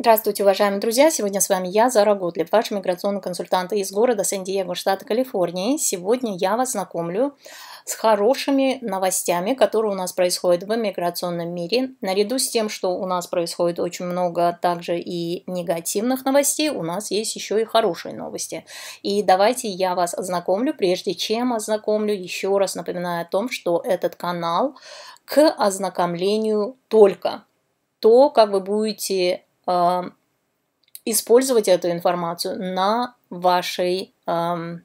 Здравствуйте, уважаемые друзья! Сегодня с вами я, Зара Годлиб, ваш миграционный консультант из города Сан-Диего, штата Калифорния. Сегодня я вас знакомлю с хорошими новостями, которые у нас происходят в миграционном мире. Наряду с тем, что у нас происходит очень много также и негативных новостей, у нас есть еще и хорошие новости. И давайте я вас ознакомлю. Прежде чем ознакомлю, еще раз напоминаю о том, что этот канал к ознакомлению только то, как вы будете использовать эту информацию на вашей на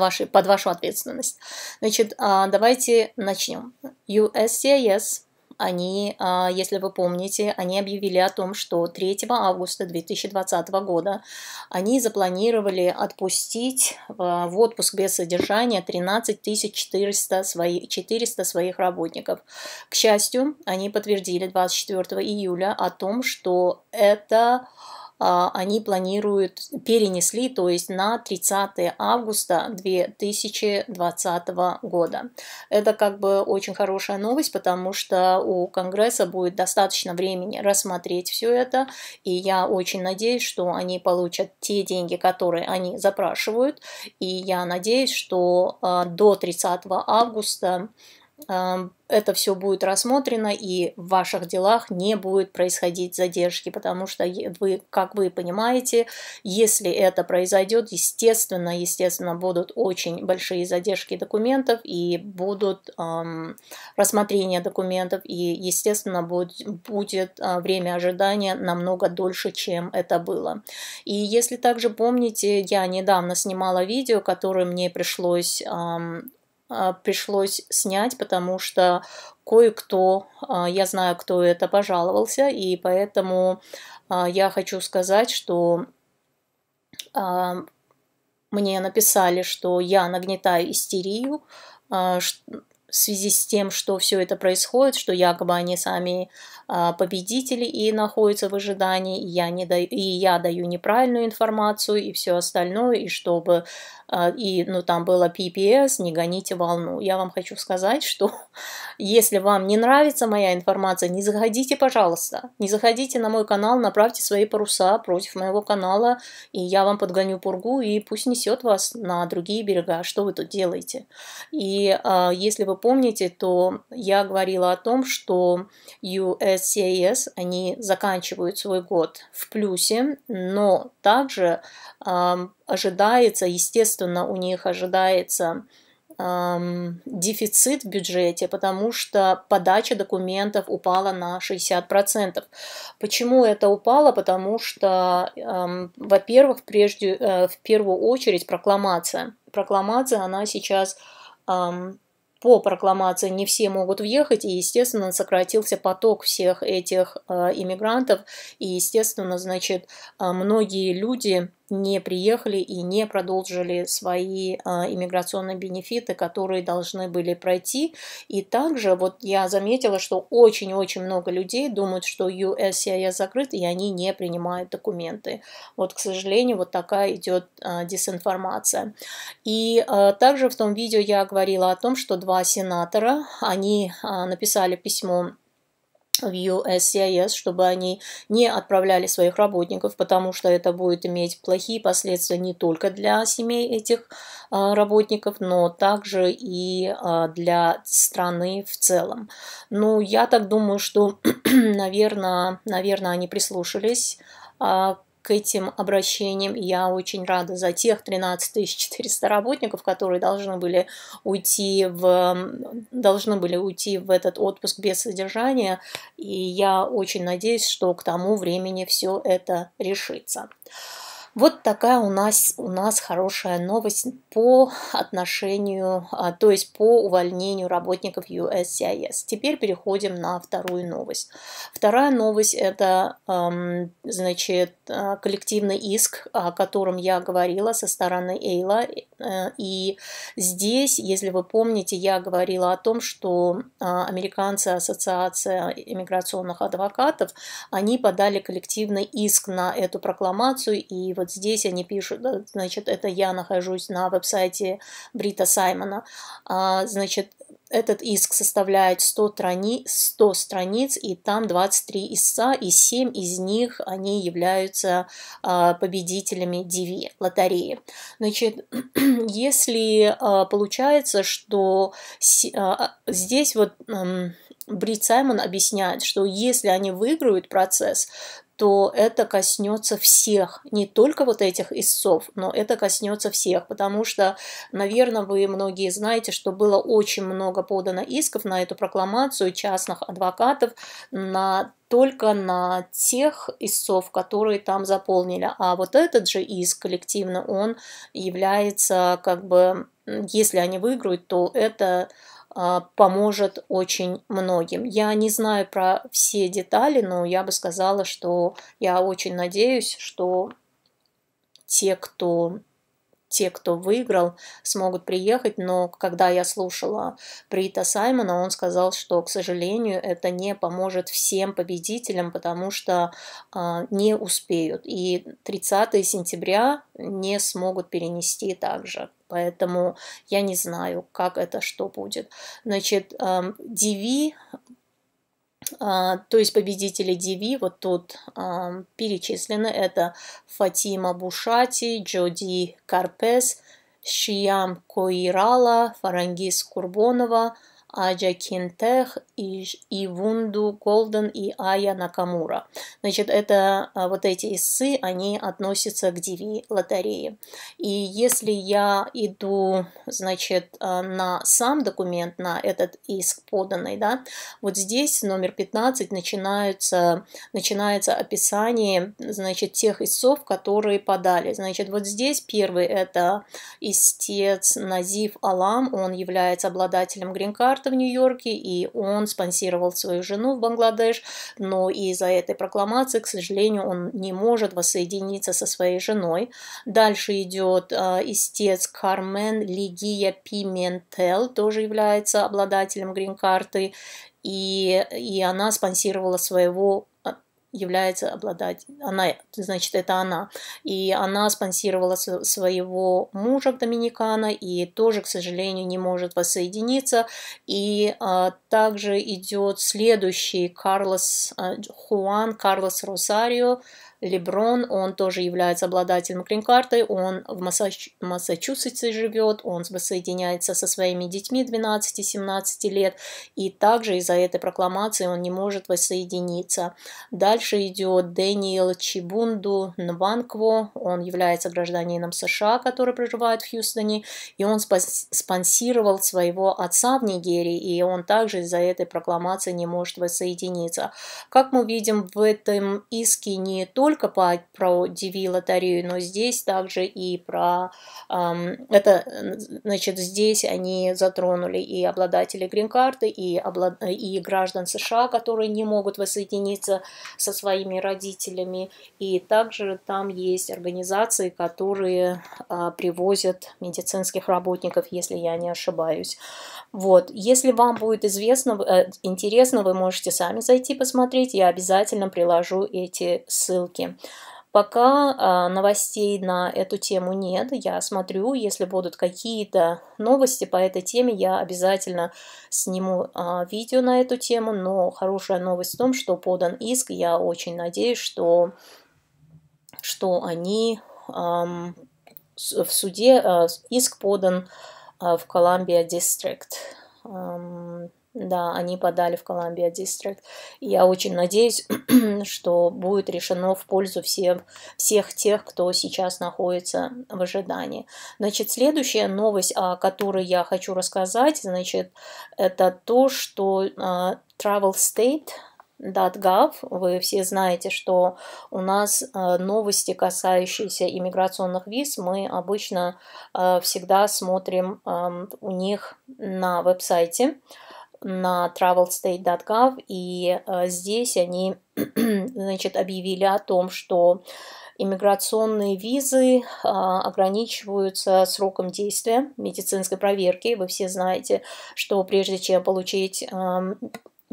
вашей под вашу ответственность. Значит, а, давайте начнем. USCIS они, а, если вы помните, они объявили о том, что 3 августа 2020 года они запланировали отпустить в а, отпуск без содержания 13 400 своих, 400 своих работников. К счастью, они подтвердили 24 июля о том, что это а, они планируют, перенесли, то есть на 30 августа 2020 года. Это как бы очень хорошая новость, потому что у Конгресса будет достаточно времени рассмотреть все это, и я очень надеюсь, что они получат те деньги, которые они запрашивают, и я надеюсь, что а, до 30 августа это все будет рассмотрено, и в ваших делах не будет происходить задержки, потому что вы, как вы понимаете, если это произойдет, естественно, естественно, будут очень большие задержки документов, и будут эм, рассмотрения документов, и, естественно, будет, будет а, время ожидания намного дольше, чем это было. И если также помните, я недавно снимала видео, которое мне пришлось эм, а, пришлось снять, потому что кое-кто, а, я знаю, кто это, пожаловался, и поэтому а, я хочу сказать, что мне написали, что я нагнетаю истерию, в связи с тем, что все это происходит, что якобы они сами а, победители и находятся в ожидании, и я, не даю, и я даю неправильную информацию и все остальное, и чтобы а, и, ну, там было PPS, не гоните волну. Я вам хочу сказать, что если вам не нравится моя информация, не заходите, пожалуйста, не заходите на мой канал, направьте свои паруса против моего канала, и я вам подгоню пургу, и пусть несет вас на другие берега, что вы тут делаете. И э, если вы помните, то я говорила о том, что USCIS, они заканчивают свой год в плюсе, но также э, ожидается, естественно, у них ожидается эм, дефицит в бюджете, потому что подача документов упала на 60%. Почему это упало? Потому что, эм, во-первых, прежде, э, в первую очередь прокламация. Прокламация, она сейчас по прокламации не все могут въехать, и, естественно, сократился поток всех этих э, иммигрантов, и, естественно, значит, э, многие люди не приехали и не продолжили свои а, иммиграционные бенефиты, которые должны были пройти. И также вот я заметила, что очень-очень много людей думают, что USCIS закрыт, и они не принимают документы. Вот, к сожалению, вот такая идет а, дезинформация. И а, также в том видео я говорила о том, что два сенатора, они написали письмо в USCIS, чтобы они не отправляли своих работников, потому что это будет иметь плохие последствия не только для семей этих а, работников, но также и а, для страны в целом. Ну, я так думаю, что, наверное, наверное, они прислушались а, к этим обращениям. я очень рада за тех 13 400 работников, которые должны были уйти в, должны были уйти в этот отпуск без содержания. И я очень надеюсь, что к тому времени все это решится. Вот такая у нас, у нас хорошая новость по отношению, а, то есть по увольнению работников USCIS. Теперь переходим на вторую новость. Вторая новость – это, значит, а, коллективный иск, о котором я говорила со стороны Эйла. Э, и здесь, если вы помните, я говорила о том, что а, американцы, ассоциация иммиграционных адвокатов, они подали коллективный иск на эту прокламацию, и в вот здесь они пишут, значит, это я нахожусь на веб-сайте Брита Саймона, а, значит, этот иск составляет 100 страниц, 100 страниц, и там 23 истца, и 7 из них они являются а, победителями DV, лотереи. Значит, если а, получается, что здесь вот Брит Саймон объясняет, что если они выиграют процесс, то это коснется всех, не только вот этих истцов, но это коснется всех, потому что, наверное, вы многие знаете, что было очень много подано исков на эту прокламацию частных адвокатов на только на тех истцов, которые там заполнили. А вот этот же иск коллективно, он является как бы, если они выиграют, то это а, поможет очень многим. Я не знаю про все детали, но я бы сказала, что я очень надеюсь, что те, кто те, кто выиграл, смогут приехать, но когда я слушала Брита Саймона, он сказал, что, к сожалению, это не поможет всем победителям, потому что э, не успеют. И 30 сентября не смогут перенести также поэтому я не знаю, как это, что будет. Значит, DV, эм, а, то есть победители DV, вот тут эм, перечислены, это Фатима Бушати, Джоди Карпес, Шиям Коирала, Фарангис Курбонова – Аджа Кинтех, Ивунду Голден и Ая Накамура. Значит, это а, вот эти эссы, они относятся к диви лотереи. И если я иду, значит, а, на сам документ, на этот иск поданный, да, вот здесь номер 15 начинаются, начинается описание, значит, тех истцов, которые подали. Значит, вот здесь первый это истец Назив Алам, он является обладателем грин-карты, Бонапарта в Нью-Йорке, и он спонсировал свою жену в Бангладеш, но из-за этой прокламации, к сожалению, он не может воссоединиться со своей женой. Дальше идет э, а, истец Кармен Лигия Пиментел, тоже является обладателем грин-карты, и, и она спонсировала своего является обладать, она, значит, это она. И она спонсировала своего мужа Доминикана и тоже, к сожалению, не может воссоединиться. И а, также идет следующий Карлос а, Хуан Карлос Росарио, Леброн, он тоже является обладателем грин-карты, он в Массачусетсе живет, он воссоединяется со своими детьми 12-17 лет, и также из-за этой прокламации он не может воссоединиться. Дальше идет Дэниел Чибунду Нванкво, он является гражданином США, который проживает в Хьюстоне, и он спонсировал своего отца в Нигерии, и он также из-за этой прокламации не может воссоединиться. Как мы видим, в этом иске не только только по, про Деви лотерею, но здесь также и про... Эм, это, значит, здесь они затронули и обладатели грин-карты, и, облад... и граждан США, которые не могут воссоединиться со своими родителями. И также там есть организации, которые э, привозят медицинских работников, если я не ошибаюсь. Вот. Если вам будет известно, э, интересно, вы можете сами зайти посмотреть. Я обязательно приложу эти ссылки руки. Пока а, новостей на эту тему нет, я смотрю, если будут какие-то новости по этой теме, я обязательно сниму а, видео на эту тему, но хорошая новость в том, что подан иск, я очень надеюсь, что, что они эм, в суде, э, иск подан э, в Колумбия Дистрикт. Эм, да, они подали в Колумбия Дистрикт. Я очень надеюсь, что будет решено в пользу всем, всех тех, кто сейчас находится в ожидании. Значит, следующая новость, о которой я хочу рассказать, значит, это то, что uh, Travel State .gov. Вы все знаете, что у нас а, новости, касающиеся иммиграционных виз, мы обычно а, всегда смотрим у них на веб-сайте на travelstate.gov, и э, здесь они значит, объявили о том, что иммиграционные визы э, ограничиваются сроком действия медицинской проверки. Вы все знаете, что прежде чем получить эм,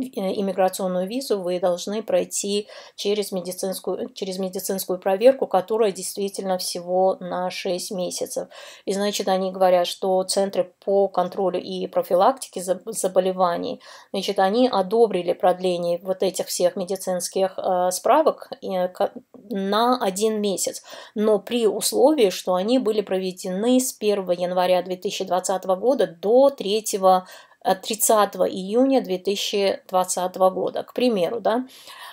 Э, иммиграционную визу, вы должны пройти через медицинскую, через медицинскую проверку, которая действительно всего на 6 месяцев. И значит, они говорят, что центры по контролю и профилактике заболеваний, значит, они одобрили продление вот этих всех медицинских э, справок э, на один месяц, но при условии, что они были проведены с 1 января 2020 года до 3 30 июня 2020 года, к примеру, да,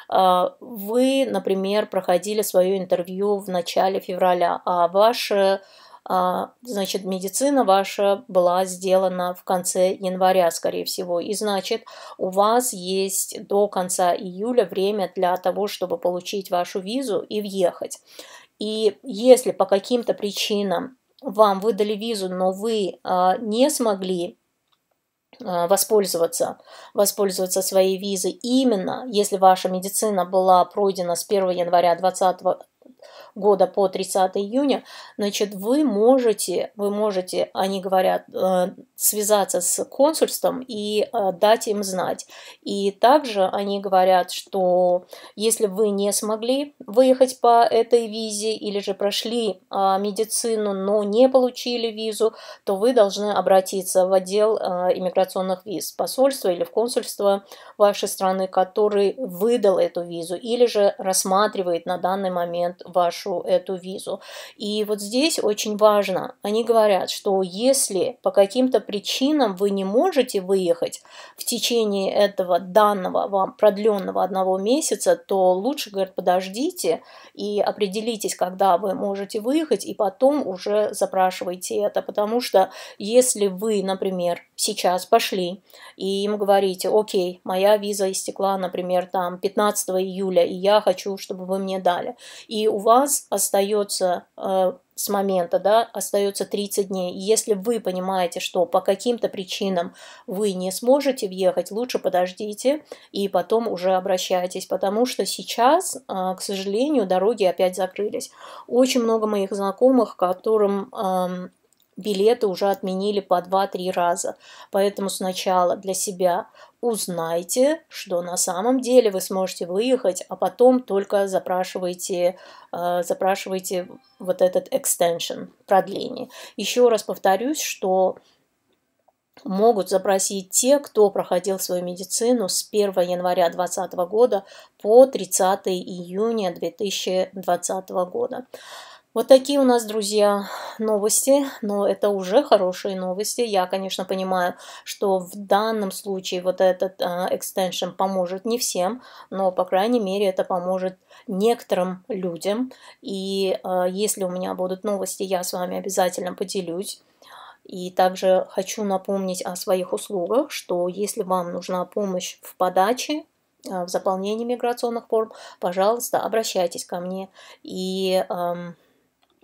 а, вы, например, проходили свое интервью в начале февраля, а ваша значит, медицина ваша была сделана в конце января, скорее всего. И значит, у вас есть до конца июля время для того, чтобы получить вашу визу и въехать. И если по каким-то причинам вам выдали визу, но вы а, не смогли а, воспользоваться, воспользоваться своей визой именно, если ваша медицина была пройдена с 1 января 2020 года по 30 июня, значит, вы можете, вы можете, они говорят, э, связаться с консульством и э, дать им знать. И также они говорят, что если вы не смогли выехать по этой визе или же прошли а, медицину, но не получили визу, то вы должны обратиться в отдел э, иммиграционных виз посольства или в консульство вашей страны, который выдал эту визу или же рассматривает на данный момент вашу эту визу. И вот здесь очень важно, они говорят, что если по каким-то причинам вы не можете выехать в течение этого данного вам продленного одного месяца, то лучше, говорят, подождите и определитесь, когда вы можете выехать, и потом уже запрашивайте это, потому что если вы, например, сейчас пошли, и им говорите, окей, моя виза истекла, например, там 15 июля, и я хочу, чтобы вы мне дали. И у вас остается э, с момента, да, остается 30 дней. если вы понимаете, что по каким-то причинам вы не сможете въехать, лучше подождите и потом уже обращайтесь, потому что сейчас, э, к сожалению, дороги опять закрылись. Очень много моих знакомых, которым э, билеты уже отменили по 2-3 раза. Поэтому сначала для себя узнайте, что на самом деле вы сможете выехать, а потом только запрашивайте, э, запрашивайте вот этот extension, продление. Еще раз повторюсь, что могут запросить те, кто проходил свою медицину с 1 января 2020 года по 30 июня 2020 года. Вот такие у нас, друзья, новости, но это уже хорошие новости. Я, конечно, понимаю, что в данном случае вот этот а, экстеншн поможет не всем, но, по крайней мере, это поможет некоторым людям. И э, если у меня будут новости, я с вами обязательно поделюсь. И также хочу напомнить о своих услугах, что если вам нужна помощь в подаче, а, в заполнении миграционных форм, пожалуйста, обращайтесь ко мне. И... Э,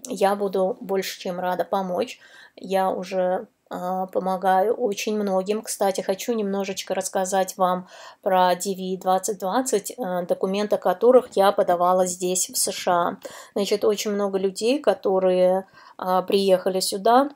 я буду больше чем рада помочь. Я уже а, помогаю очень многим. Кстати, хочу немножечко рассказать вам про DV2020, документ о которых я подавала здесь, в США. Значит, очень много людей, которые а, приехали сюда,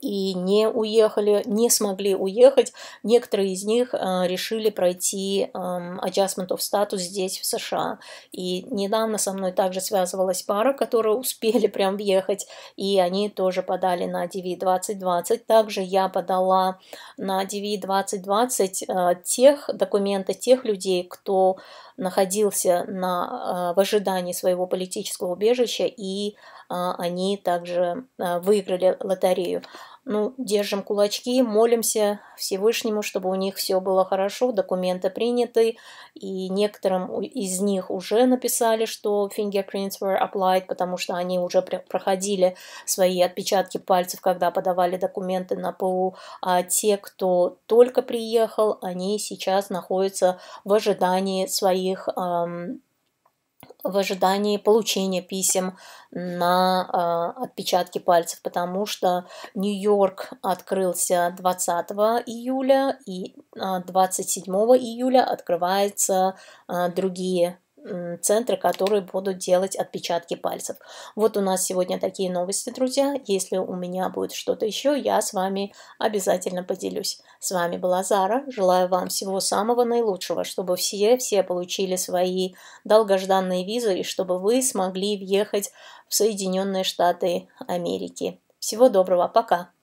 и не уехали, не смогли уехать. Некоторые из них э, решили пройти эм, adjustment of status здесь, в США. И недавно со мной также связывалась пара, которые успели прям въехать, и они тоже подали на DV-2020. Также я подала на DV-2020 э, тех документы, тех людей, кто находился на, а, в ожидании своего политического убежища, и а, они также а, выиграли лотерею ну, держим кулачки, молимся Всевышнему, чтобы у них все было хорошо, документы приняты, и некоторым из них уже написали, что fingerprints were applied, потому что они уже проходили свои отпечатки пальцев, когда подавали документы на ПУ, а те, кто только приехал, они сейчас находятся в ожидании своих эм, в ожидании получения писем на э, отпечатки пальцев, потому что Нью-Йорк открылся 20 июля и э, а, 27 июля открываются э, другие центры, которые будут делать отпечатки пальцев. Вот у нас сегодня такие новости, друзья. Если у меня будет что-то еще, я с вами обязательно поделюсь. С вами была Зара. Желаю вам всего самого наилучшего, чтобы все, все получили свои долгожданные визы и чтобы вы смогли въехать в Соединенные Штаты Америки. Всего доброго, пока!